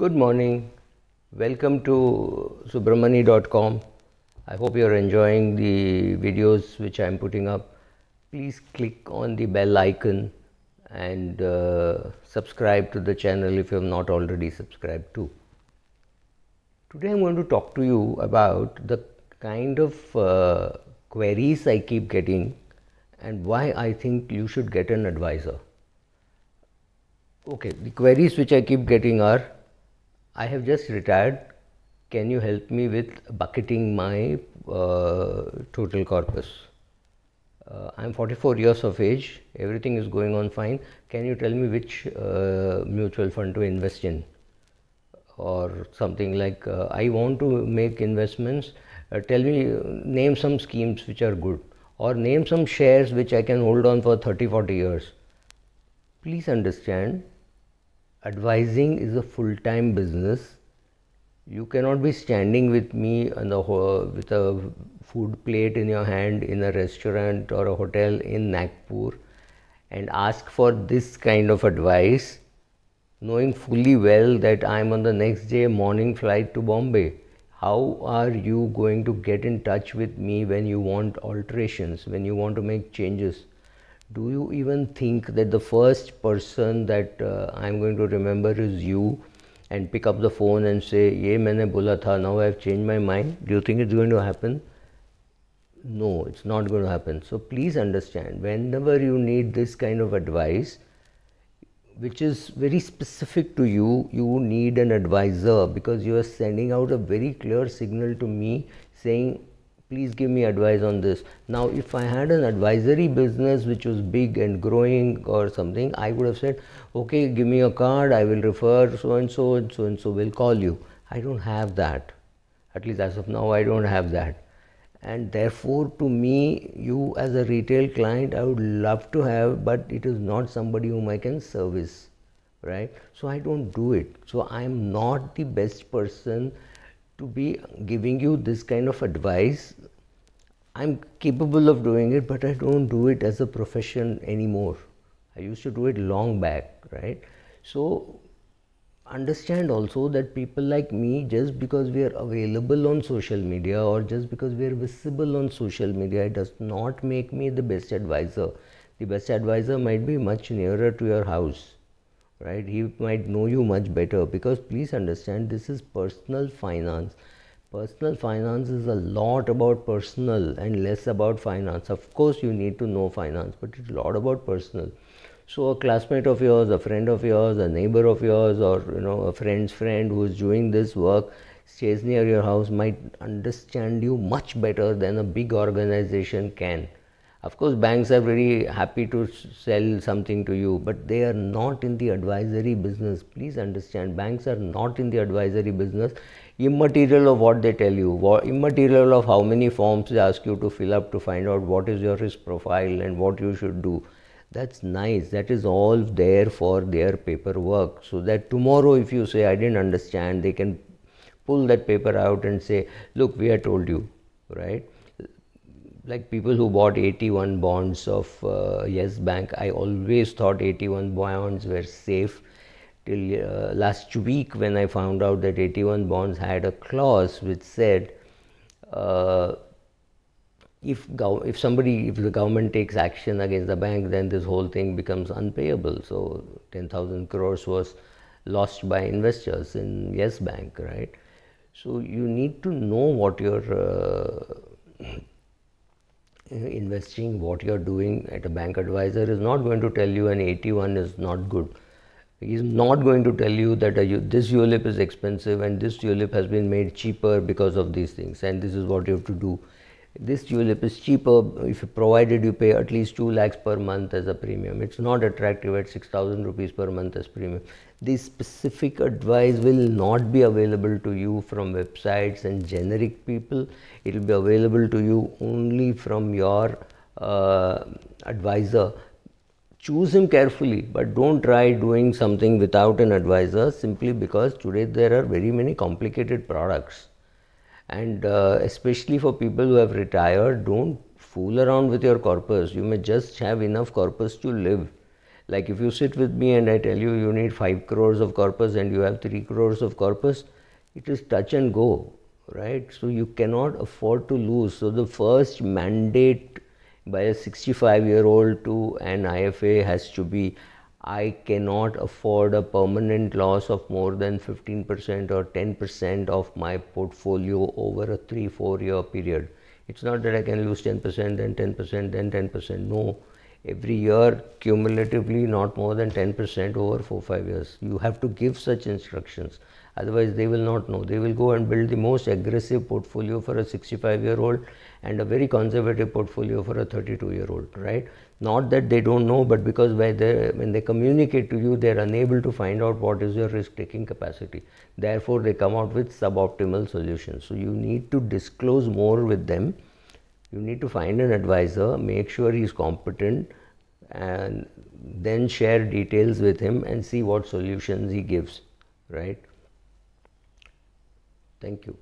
Good morning. Welcome to subramani.com. I hope you're enjoying the videos which I'm putting up. Please click on the bell icon and uh, subscribe to the channel if you have not already subscribed to. Today I'm going to talk to you about the kind of uh, queries I keep getting and why I think you should get an advisor. Okay, the queries which I keep getting are I have just retired. Can you help me with bucketing my uh, total corpus? Uh, I'm 44 years of age. Everything is going on fine. Can you tell me which uh, mutual fund to invest in? Or something like, uh, I want to make investments. Uh, tell me, name some schemes which are good. Or name some shares which I can hold on for 30 40 years. Please understand advising is a full time business. You cannot be standing with me on the with a food plate in your hand in a restaurant or a hotel in Nagpur and ask for this kind of advice knowing fully well that I am on the next day morning flight to Bombay. How are you going to get in touch with me when you want alterations, when you want to make changes? do you even think that the first person that uh, I'm going to remember is you and pick up the phone and say, Ye maine bola tha, now I've changed my mind? Do you think it's going to happen? No, it's not going to happen. So please understand, whenever you need this kind of advice, which is very specific to you, you need an advisor because you are sending out a very clear signal to me saying, please give me advice on this now if i had an advisory business which was big and growing or something i would have said okay give me a card i will refer so and so and so and so will call you i don't have that at least as of now i don't have that and therefore to me you as a retail client i would love to have but it is not somebody whom i can service right so i don't do it so i am not the best person to be giving you this kind of advice. I'm capable of doing it, but I don't do it as a profession anymore. I used to do it long back, right? So understand also that people like me just because we are available on social media or just because we are visible on social media it does not make me the best advisor the best advisor might be much nearer to your house right he might know you much better because please understand this is personal finance personal finance is a lot about personal and less about finance of course you need to know finance but it's a lot about personal so a classmate of yours a friend of yours a neighbor of yours or you know a friend's friend who's doing this work stays near your house might understand you much better than a big organization can of course, banks are very happy to sell something to you, but they are not in the advisory business. Please understand, banks are not in the advisory business. Immaterial of what they tell you, what, immaterial of how many forms they ask you to fill up to find out what is your risk profile and what you should do. That's nice. That is all there for their paperwork. So that tomorrow, if you say, I didn't understand, they can pull that paper out and say, Look, we have told you, right? like people who bought 81 bonds of uh, Yes Bank, I always thought 81 bonds were safe till uh, last week when I found out that 81 bonds had a clause which said uh, if if somebody if the government takes action against the bank, then this whole thing becomes unpayable. So 10,000 crores was lost by investors in Yes Bank, right? So you need to know what your uh, investing what you're doing at a bank advisor is not going to tell you an 81 is not good he's not going to tell you that uh, this ULIP is expensive and this ULIP has been made cheaper because of these things and this is what you have to do this tulip is cheaper if provided you pay at least 2 lakhs per month as a premium. It's not attractive at 6000 rupees per month as premium. This specific advice will not be available to you from websites and generic people. It will be available to you only from your uh, advisor. Choose him carefully, but don't try doing something without an advisor simply because today there are very many complicated products and uh, especially for people who have retired don't fool around with your corpus you may just have enough corpus to live like if you sit with me and i tell you you need 5 crores of corpus and you have 3 crores of corpus it is touch and go right so you cannot afford to lose so the first mandate by a 65 year old to an ifa has to be I cannot afford a permanent loss of more than 15% or 10% of my portfolio over a 3 4 year period. It's not that I can lose 10%, then 10%, then 10%. No, every year cumulatively not more than 10% over 4-5 years. You have to give such instructions otherwise they will not know. They will go and build the most aggressive portfolio for a 65 year old and a very conservative portfolio for a 32 year old, right? Not that they don't know but because when they, when they communicate to you they are unable to find out what is your risk taking capacity. Therefore they come out with suboptimal solutions. So you need to disclose more with them you need to find an advisor, make sure he's competent, and then share details with him and see what solutions he gives, right? Thank you.